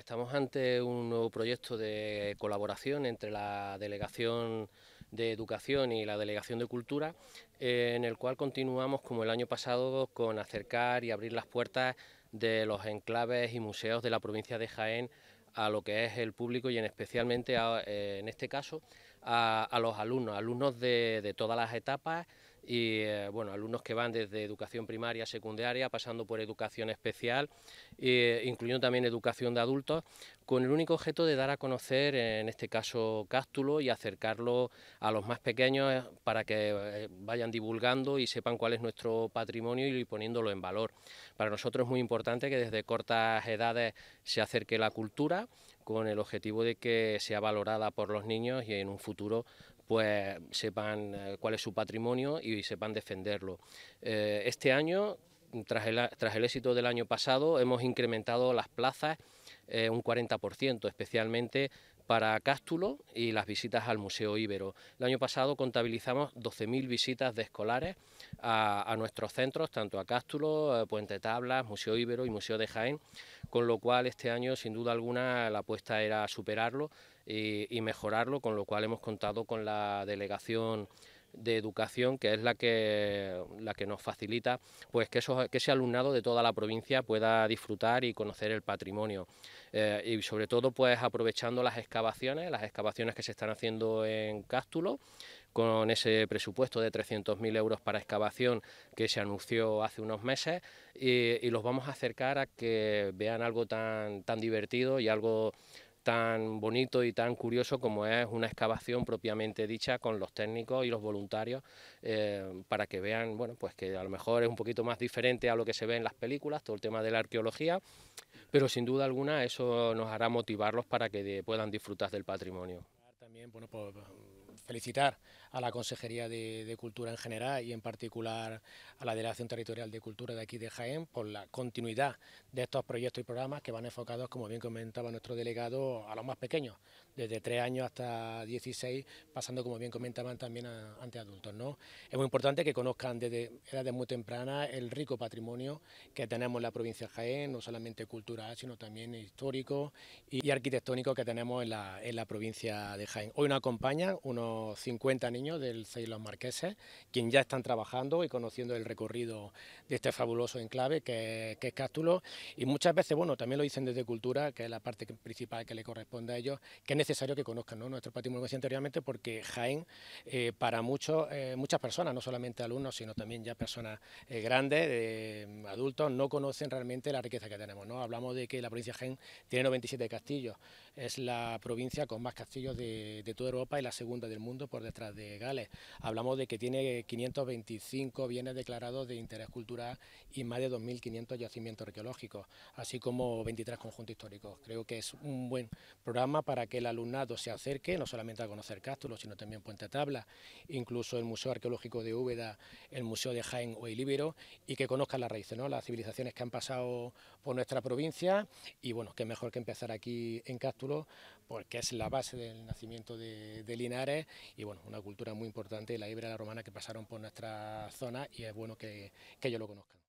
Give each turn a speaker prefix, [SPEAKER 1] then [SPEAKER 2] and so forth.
[SPEAKER 1] estamos ante un nuevo proyecto de colaboración entre la Delegación de Educación y la Delegación de Cultura, eh, en el cual continuamos, como el año pasado, con acercar y abrir las puertas de los enclaves y museos de la provincia de Jaén a lo que es el público y en especialmente, eh, en este caso, a, los alumnos, alumnos de todas las etapas, y eh, bueno, alumnos que van desde educación primaria, secundaria, pasando por educación especial, eh, incluyendo también educación de adultos, con el único objeto de dar a conocer, en este caso, Cástulo y acercarlo a los más pequeños para que eh, vayan divulgando y sepan cuál es nuestro patrimonio y poniéndolo en valor. Para nosotros es muy importante que desde cortas edades se acerque la cultura con el objetivo de que sea valorada por los niños y en un futuro pues sepan eh, cuál es su patrimonio y sepan defenderlo. Eh, este año, tras el, éxito del año pasado, hemos incrementado las plazas eh, un 40%, especialmente para Cástulo y las visitas al Museo Ibero. El año pasado contabilizamos 12.000 visitas de escolares a, nuestros centros, tanto a Cástulo, Puente Tablas, Museo Ibero y Museo de Jaén, con lo cual este año sin duda alguna la apuesta era superarlo y, y mejorarlo, con lo cual hemos contado con la delegación de educación que es la que, la que nos facilita pues que, ese alumnado de toda la provincia pueda disfrutar y conocer el patrimonio eh, y sobre todo pues aprovechando las excavaciones, las excavaciones que se están haciendo en Cástulo con ese presupuesto de 300.000 euros para excavación que se anunció hace unos meses y, los vamos a acercar a que vean algo tan, tan divertido y algo tan bonito y tan curioso como es una excavación propiamente dicha con los técnicos y los voluntarios eh, para que vean, bueno, pues que a lo mejor es un poquito más diferente a lo que se ve en las películas, todo el tema de la arqueología, pero sin duda alguna eso nos hará motivarlos para que puedan disfrutar del patrimonio
[SPEAKER 2] bueno, por pues, felicitar a la Consejería de, de, Cultura en general y en particular a la Delegación Territorial de Cultura de aquí de Jaén por la continuidad de estos proyectos y programas que van enfocados, como bien comentaba nuestro delegado, a los más pequeños, desde 3 años hasta 16, pasando, como bien comentaban, también ante adultos. ¿no? Es muy importante que conozcan desde edades muy tempranas el rico patrimonio que tenemos en la provincia de Jaén, no solamente cultural, sino también histórico y, arquitectónico que tenemos en la, provincia de Jaén. Hoy nos acompañan unos 50 niños del seis Los Marqueses, quienes ya están trabajando y conociendo el recorrido de este fabuloso enclave que, es Cástulo. Y muchas veces, bueno, también lo dicen desde cultura, que es la parte principal que le corresponde a ellos, que necesario que conozcan ¿no? nuestro patrimonio anteriormente porque Jaén, eh, para muchos, eh, muchas personas, no solamente alumnos, sino también ya personas eh, grandes, mm, adultos, no conocen realmente la riqueza que tenemos. ¿no? Hablamos de que la provincia de Jaén tiene 97 castillos, es la provincia con más castillos de, de toda Europa y la segunda del mundo por detrás de Gales. Hablamos de que tiene 525 bienes declarados de interés cultural y más de 2.500 yacimientos arqueológicos, así como 23 conjuntos históricos. Creo que es un buen programa para que la alumnado se acerque, no solamente a conocer Cástulo, sino también Puente Tabla, incluso el Museo Arqueológico de Úbeda, el Museo de Jaén o el Ibero, y que conozcan las raíces, ¿no? las civilizaciones que han pasado por nuestra provincia, y bueno, es mejor que empezar aquí en Cástulo, porque es la base del nacimiento de, Linares, y bueno, una cultura muy importante, la Ibera Romana, que pasaron por nuestra zona, y es bueno que, que ellos lo conozcan.